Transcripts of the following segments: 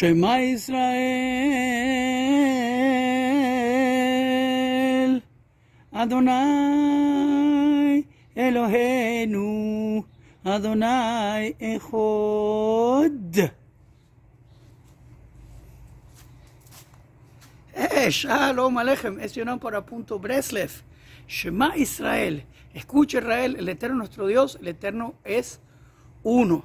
Shema Israel, Adonai Elohenu, Adonai Echod. eh shalom Alejem, es para punto Breslev. Shema Israel, escucha Israel, el Eterno nuestro Dios, el Eterno es uno.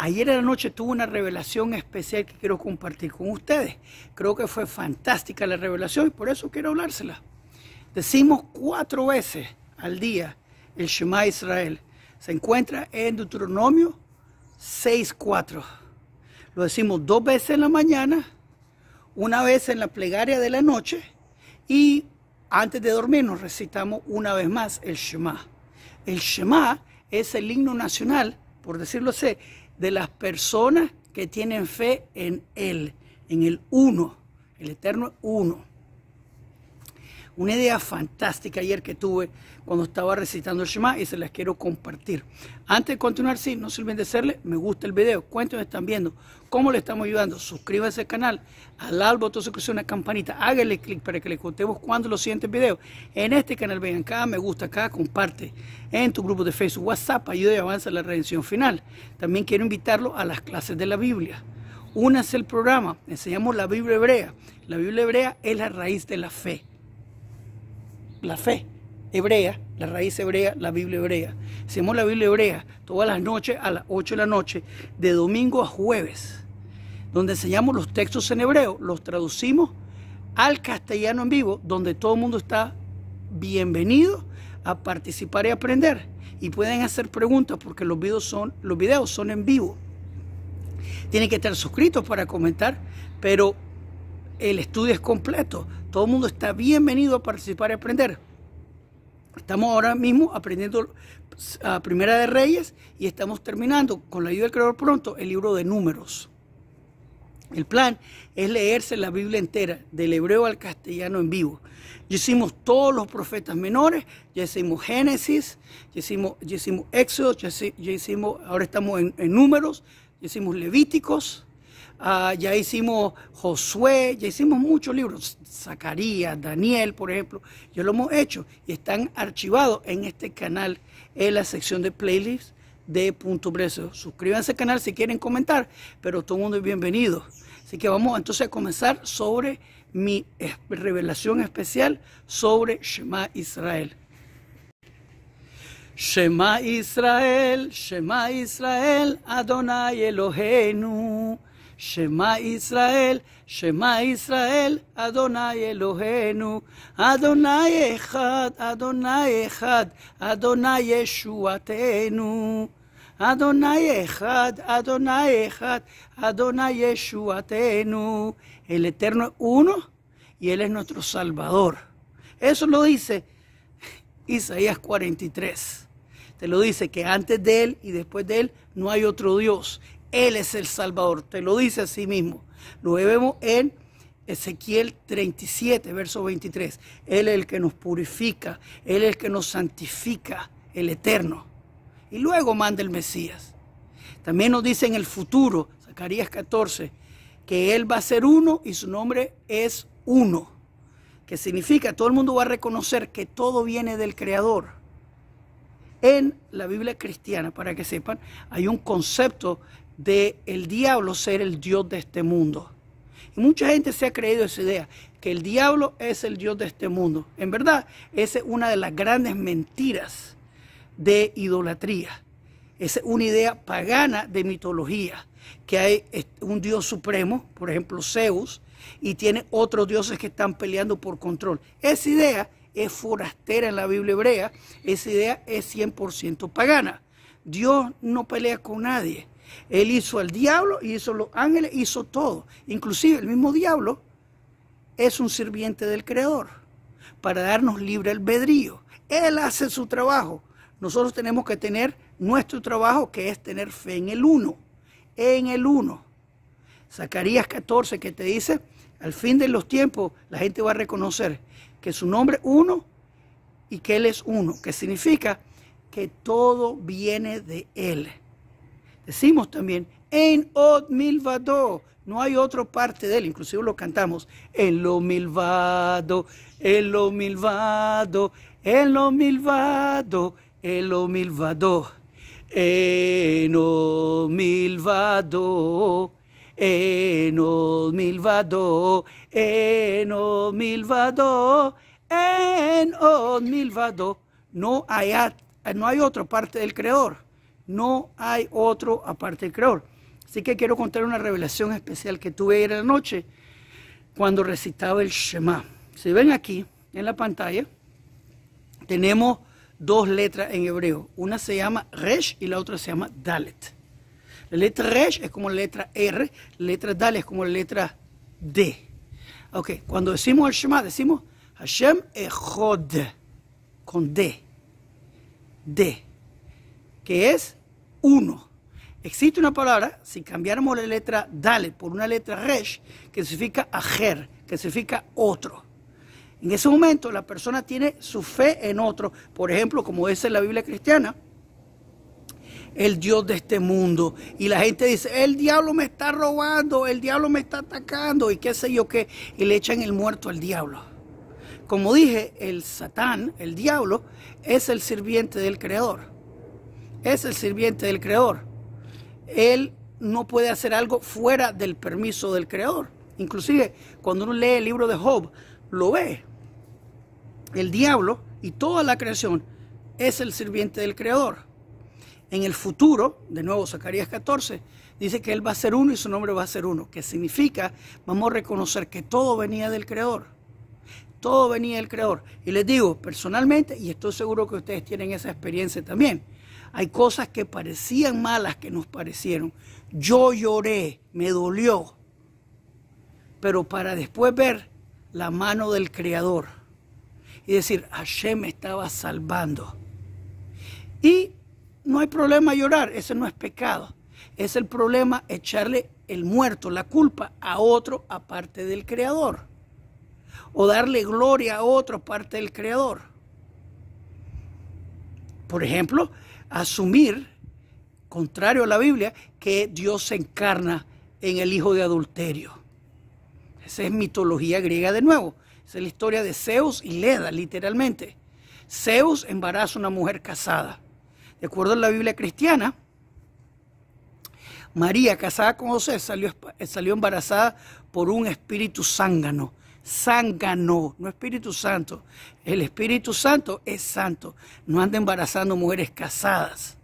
Ayer en la noche tuve una revelación especial que quiero compartir con ustedes. Creo que fue fantástica la revelación y por eso quiero hablársela. Decimos cuatro veces al día el Shema Israel. Se encuentra en Deuteronomio 6.4. Lo decimos dos veces en la mañana, una vez en la plegaria de la noche y antes de dormir nos recitamos una vez más el Shema. El Shema es el himno nacional, por decirlo así, de las personas que tienen fe en Él, en el uno, el eterno uno una idea fantástica ayer que tuve cuando estaba recitando el Shema y se las quiero compartir. Antes de continuar, sí, no se olviden de hacerle me gusta el video, cuéntenos están viendo, cómo le estamos ayudando, suscríbase al canal, al al botón de suscripción, la campanita, hágale clic para que le contemos cuando los siguientes videos en este canal vengan acá, me gusta acá, comparte en tu grupo de Facebook, WhatsApp, ayuda y avanza la redención final. También quiero invitarlo a las clases de la Biblia. una es el programa, enseñamos la Biblia hebrea. La Biblia hebrea es la raíz de la fe la fe hebrea, la raíz hebrea, la Biblia hebrea. Hacemos la Biblia hebrea todas las noches a las 8 de la noche, de domingo a jueves, donde enseñamos los textos en hebreo, los traducimos al castellano en vivo, donde todo el mundo está bienvenido a participar y aprender. Y pueden hacer preguntas porque los videos son, los videos son en vivo. Tienen que estar suscritos para comentar, pero el estudio es completo. Todo el mundo está bienvenido a participar y aprender. Estamos ahora mismo aprendiendo a ah, Primera de Reyes y estamos terminando, con la ayuda del Creador pronto, el libro de números. El plan es leerse la Biblia entera, del hebreo al castellano en vivo. Ya hicimos todos los profetas menores, ya hicimos Génesis, ya hicimos, Éxodo, ya, hicimos, ahora estamos en, en números, ya hicimos Levíticos, Ah, ya hicimos Josué, ya hicimos muchos libros, Zacarías, Daniel, por ejemplo, ya lo hemos hecho y están archivados en este canal en la sección de playlists de Punto Precio. Suscríbanse al canal si quieren comentar, pero todo el mundo es bienvenido. Así que vamos entonces a comenzar sobre mi revelación especial sobre Shema Israel. Shema Israel, Shema Israel, Adonai Eloheinu. Shema Israel, Shema Israel, Adonai Elohenu, Adonai Echad, Adonai Echad, Adonai Yeshuatenu. Adonai Echad, Adonai Echad, Adonai Yeshuatenu. El Eterno es uno y Él es nuestro Salvador. Eso lo dice Isaías 43. Te lo dice que antes de Él y después de Él no hay otro Dios. Él es el Salvador, te lo dice a sí mismo. Lo vemos en Ezequiel 37, verso 23. Él es el que nos purifica, Él es el que nos santifica, el eterno. Y luego manda el Mesías. También nos dice en el futuro, Zacarías 14, que Él va a ser uno y su nombre es uno. Que significa, todo el mundo va a reconocer que todo viene del Creador. En la Biblia cristiana, para que sepan, hay un concepto de el diablo ser el Dios de este mundo. Y mucha gente se ha creído esa idea, que el diablo es el Dios de este mundo. En verdad, esa es una de las grandes mentiras de idolatría. es una idea pagana de mitología, que hay un Dios supremo, por ejemplo Zeus, y tiene otros dioses que están peleando por control. Esa idea es forastera en la Biblia hebrea, esa idea es 100% pagana. Dios no pelea con nadie. Él hizo al diablo, hizo los ángeles, hizo todo. Inclusive el mismo diablo es un sirviente del Creador para darnos libre albedrío. Él hace su trabajo. Nosotros tenemos que tener nuestro trabajo, que es tener fe en el uno, en el uno. Zacarías 14, que te dice, al fin de los tiempos la gente va a reconocer que su nombre es uno y que Él es uno, que significa que todo viene de Él. Decimos también, en od milvado, no hay otra parte de él, inclusive lo cantamos, en lo milvado, en lo milvado, en lo milvado, en lo milvado, en lo milvado. En o milvado, en milvado, en milvado. No hay, no hay otra parte del creador. No hay otro aparte del Creador. Así que quiero contar una revelación especial que tuve ayer en la noche cuando recitaba el Shema. Si ven aquí en la pantalla, tenemos dos letras en hebreo. Una se llama Resh y la otra se llama Dalet. La letra Resh es como la letra R, la letra Dalet es como la letra D. Ok, cuando decimos el Shema, decimos Hashem Echod con D. D, que es uno. Existe una palabra, si cambiáramos la letra dale por una letra Resh, que significa ajer, que significa otro. En ese momento la persona tiene su fe en otro. Por ejemplo, como dice la Biblia cristiana, el Dios de este mundo. Y la gente dice, el diablo me está robando, el diablo me está atacando y qué sé yo qué. Y le echan el muerto al diablo. Como dije, el Satán, el diablo, es el sirviente del Creador es el sirviente del creador. Él no puede hacer algo fuera del permiso del creador. Inclusive, cuando uno lee el libro de Job, lo ve. El diablo y toda la creación es el sirviente del creador. En el futuro, de nuevo Zacarías 14, dice que él va a ser uno y su nombre va a ser uno, que significa, vamos a reconocer que todo venía del creador. Todo venía del creador. Y les digo, personalmente, y estoy seguro que ustedes tienen esa experiencia también, hay cosas que parecían malas que nos parecieron. Yo lloré, me dolió, pero para después ver la mano del Creador y decir, Hashem me estaba salvando. Y no hay problema llorar, ese no es pecado. Es el problema echarle el muerto, la culpa a otro aparte del Creador. O darle gloria a otro aparte del Creador. Por ejemplo, asumir, contrario a la Biblia, que Dios se encarna en el hijo de adulterio. Esa es mitología griega de nuevo. Esa es la historia de Zeus y Leda, literalmente. Zeus embaraza a una mujer casada. De acuerdo a la Biblia cristiana, María, casada con José, salió, salió embarazada por un espíritu zángano ganó, no Espíritu Santo. El Espíritu Santo es santo. No anda embarazando mujeres casadas.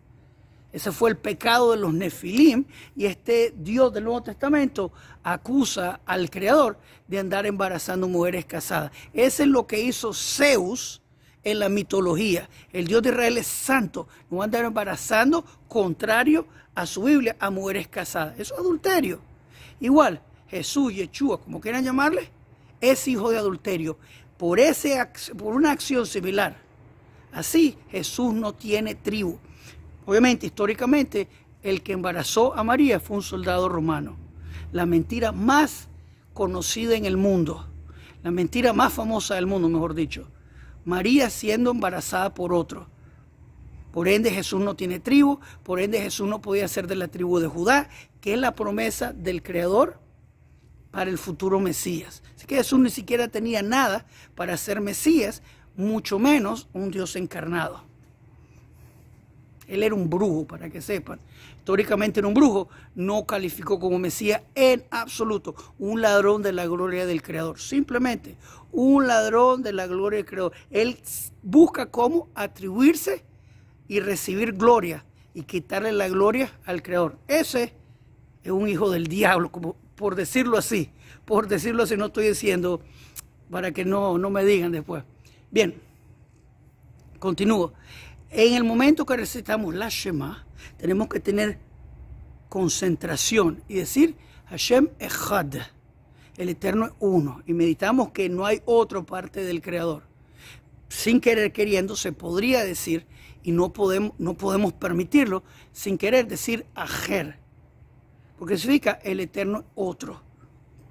Ese fue el pecado de los nefilim y este Dios del Nuevo Testamento acusa al Creador de andar embarazando mujeres casadas. Ese es lo que hizo Zeus en la mitología. El Dios de Israel es santo, no anda embarazando contrario a su Biblia a mujeres casadas. Eso es adulterio. Igual, Jesús, Yeshua, como quieran llamarle, es hijo de adulterio por, ese, por una acción similar. Así Jesús no tiene tribu. Obviamente, históricamente, el que embarazó a María fue un soldado romano. La mentira más conocida en el mundo, la mentira más famosa del mundo, mejor dicho. María siendo embarazada por otro. Por ende Jesús no tiene tribu, por ende Jesús no podía ser de la tribu de Judá, que es la promesa del Creador para el futuro Mesías. Así que Jesús ni siquiera tenía nada para ser Mesías, mucho menos un Dios encarnado. Él era un brujo, para que sepan. Históricamente era un brujo, no calificó como Mesías en absoluto. Un ladrón de la gloria del Creador. Simplemente un ladrón de la gloria del Creador. Él busca cómo atribuirse y recibir gloria y quitarle la gloria al Creador. Ese es un hijo del diablo, como por decirlo así, por decirlo así, no estoy diciendo para que no, no me digan después. Bien, continúo. En el momento que recitamos la Shema, tenemos que tener concentración y decir Hashem Echad, el Eterno es uno, y meditamos que no hay otra parte del Creador. Sin querer queriendo se podría decir, y no podemos, no podemos permitirlo, sin querer decir Ajer porque significa el eterno otro,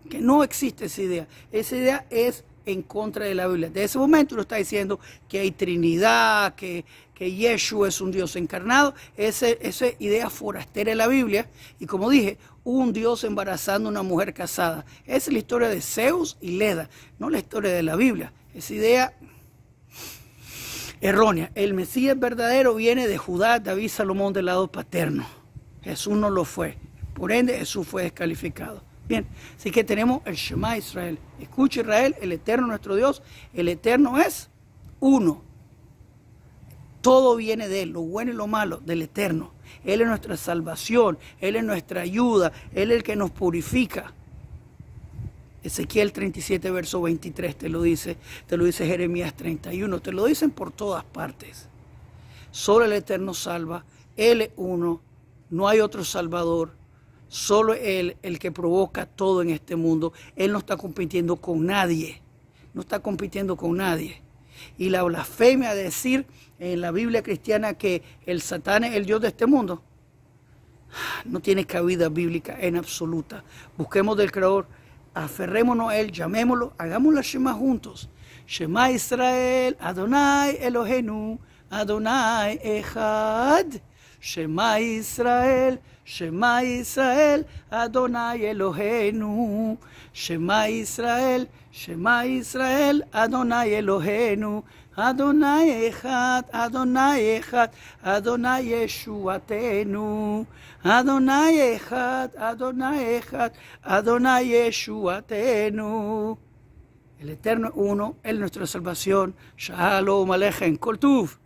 que no existe esa idea. Esa idea es en contra de la Biblia. De ese momento lo está diciendo que hay Trinidad, que, que Yeshua es un Dios encarnado. esa idea forastera de la Biblia. Y como dije, un Dios embarazando a una mujer casada. Esa es la historia de Zeus y Leda, no la historia de la Biblia. Esa idea errónea. El Mesías verdadero viene de Judá, David, Salomón del lado paterno. Jesús no lo fue. Por ende, Jesús fue descalificado. Bien, así que tenemos el Shema Israel. Escucha Israel, el Eterno nuestro Dios, el Eterno es uno. Todo viene de Él, lo bueno y lo malo, del Eterno. Él es nuestra salvación, Él es nuestra ayuda, Él es el que nos purifica. Ezequiel 37, verso 23 te lo dice, te lo dice Jeremías 31, te lo dicen por todas partes. Solo el Eterno salva, Él es uno, no hay otro salvador, Solo Él, el que provoca todo en este mundo, Él no está compitiendo con nadie. No está compitiendo con nadie. Y la blasfemia de decir en la Biblia cristiana que el Satán es el Dios de este mundo, no tiene cabida bíblica en absoluta. Busquemos del Creador, aferrémonos a Él, llamémoslo, hagamos Shema juntos. Shema Israel, Adonai Elohenu, Adonai Echad. Shema Israel, Shema Israel, Adonai Elohenu. Shema Israel, Shema Israel, Adonai Elohenu. Adonai Echad, Adonai Echad, Adonai Yeshuatenu. Adonai Echad, Adonai Echad, Adonai Yeshuatenu. El Eterno uno, Él nuestra salvación. Shalom Alejen Koltuf.